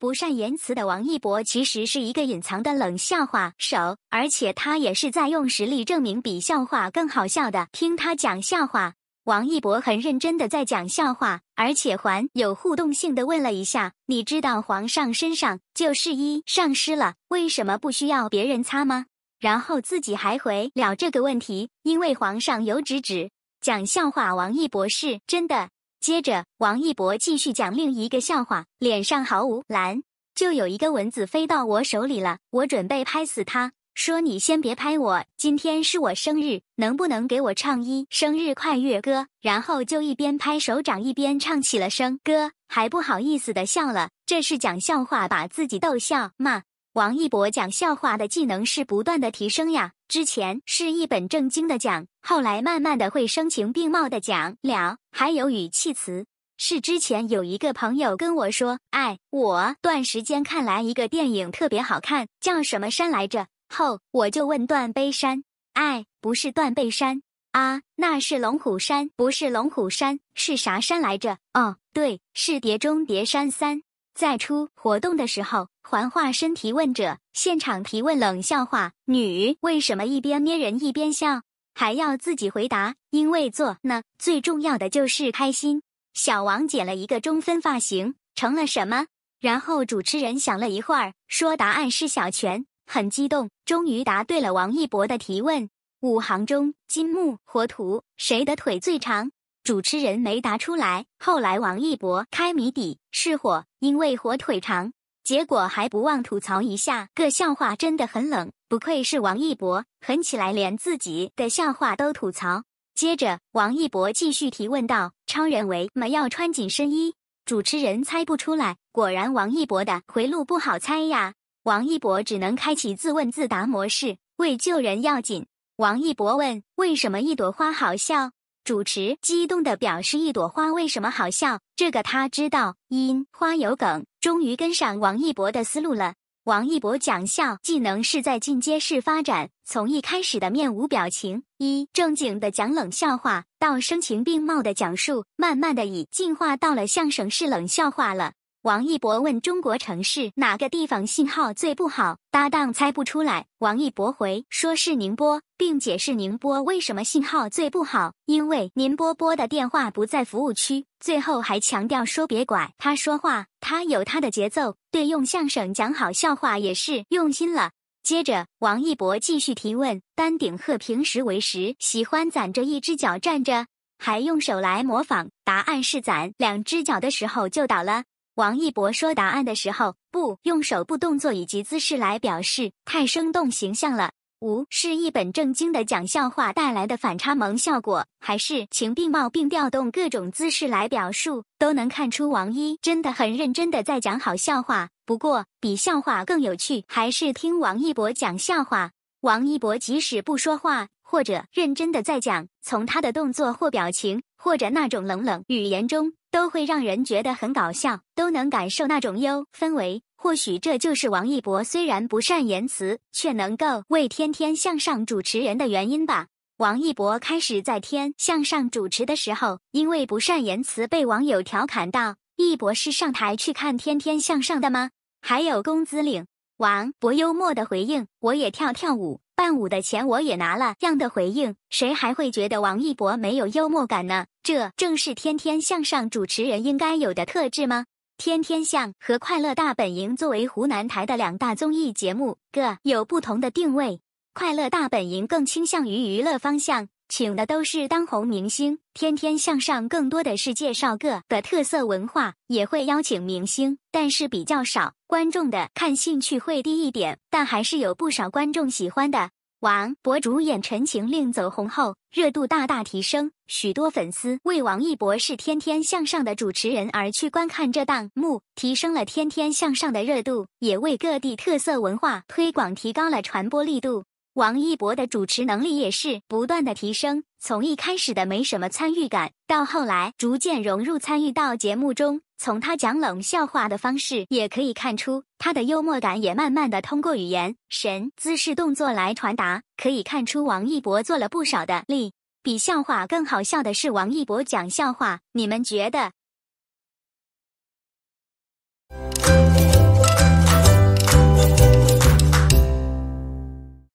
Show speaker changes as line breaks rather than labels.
不善言辞的王一博其实是一个隐藏的冷笑话手，而且他也是在用实力证明比笑话更好笑的。听他讲笑话，王一博很认真的在讲笑话，而且还有互动性的问了一下：“你知道皇上身上就是衣上湿了，为什么不需要别人擦吗？”然后自己还回了这个问题：“因为皇上有旨旨。”讲笑话，王一博是真的。接着，王一博继续讲另一个笑话，脸上毫无蓝，就有一个蚊子飞到我手里了，我准备拍死他，说：“你先别拍我，今天是我生日，能不能给我唱一生日快乐歌？”然后就一边拍手掌一边唱起了声歌，还不好意思的笑了。这是讲笑话把自己逗笑吗？王一博讲笑话的技能是不断的提升呀，之前是一本正经的讲，后来慢慢的会声情并茂的讲了，还有语气词。是之前有一个朋友跟我说，哎，我段时间看来一个电影特别好看，叫什么山来着？后我就问断背山，哎，不是断背山，啊，那是龙虎山，不是龙虎山，是啥山来着？哦，对，是《碟中谍》三。在出活动的时候，还化身提问者，现场提问冷笑话：女为什么一边捏人一边笑，还要自己回答？因为做呢，最重要的就是开心。小王剪了一个中分发型，成了什么？然后主持人想了一会儿，说答案是小泉，很激动，终于答对了王一博的提问。五行中，金木火土，谁的腿最长？主持人没答出来，后来王一博开谜底是火，因为火腿肠。结果还不忘吐槽一下，个笑话真的很冷。不愧是王一博，狠起来连自己的笑话都吐槽。接着，王一博继续提问道：“超人为什么要穿紧身衣？”主持人猜不出来，果然王一博的回路不好猜呀。王一博只能开启自问自答模式：“为救人要紧。”王一博问：“为什么一朵花好笑？”主持激动的表示：“一朵花为什么好笑？这个他知道，因花有梗。终于跟上王一博的思路了。王一博讲笑技能是在进阶式发展，从一开始的面无表情、一正经的讲冷笑话，到声情并茂的讲述，慢慢的已进化到了相声式冷笑话了。”王一博问中国城市哪个地方信号最不好，搭档猜不出来。王一博回说是宁波，并解释宁波为什么信号最不好，因为宁波拨的电话不在服务区。最后还强调说别拐，他说话他有他的节奏。对，用相声讲好笑话也是用心了。接着，王一博继续提问：丹顶鹤平时为食，喜欢攒着一只脚站着，还用手来模仿。答案是攒两只脚的时候就倒了。王一博说答案的时候，不用手部动作以及姿势来表示，太生动形象了。五是一本正经的讲笑话带来的反差萌效果，还是情并茂并调动各种姿势来表述，都能看出王一真的很认真的在讲好笑话。不过，比笑话更有趣，还是听王一博讲笑话。王一博即使不说话。或者认真的在讲，从他的动作或表情，或者那种冷冷语言中，都会让人觉得很搞笑，都能感受那种优氛围。或许这就是王一博虽然不善言辞，却能够为天天向上主持人的原因吧。王一博开始在《天天向上》主持的时候，因为不善言辞被网友调侃到：“一博是上台去看《天天向上》的吗？”还有工资领，王博幽默的回应：“我也跳跳舞。”伴舞的钱我也拿了，样的回应，谁还会觉得王一博没有幽默感呢？这正是天天向上主持人应该有的特质吗？天天向和快乐大本营作为湖南台的两大综艺节目，各有不同的定位，快乐大本营更倾向于娱乐方向。请的都是当红明星，《天天向上》更多的是介绍各的特色文化，也会邀请明星，但是比较少。观众的看兴趣会低一点，但还是有不少观众喜欢的。王博主演《陈情令》走红后，热度大大提升，许多粉丝为王一博是《天天向上》的主持人而去观看这档目，提升了《天天向上》的热度，也为各地特色文化推广提高了传播力度。王一博的主持能力也是不断的提升，从一开始的没什么参与感，到后来逐渐融入参与到节目中。从他讲冷笑话的方式，也可以看出他的幽默感也慢慢的通过语言、神、姿势、动作来传达。可以看出王一博做了不少的力。比笑话更好笑的是王一博讲笑话，你们觉得？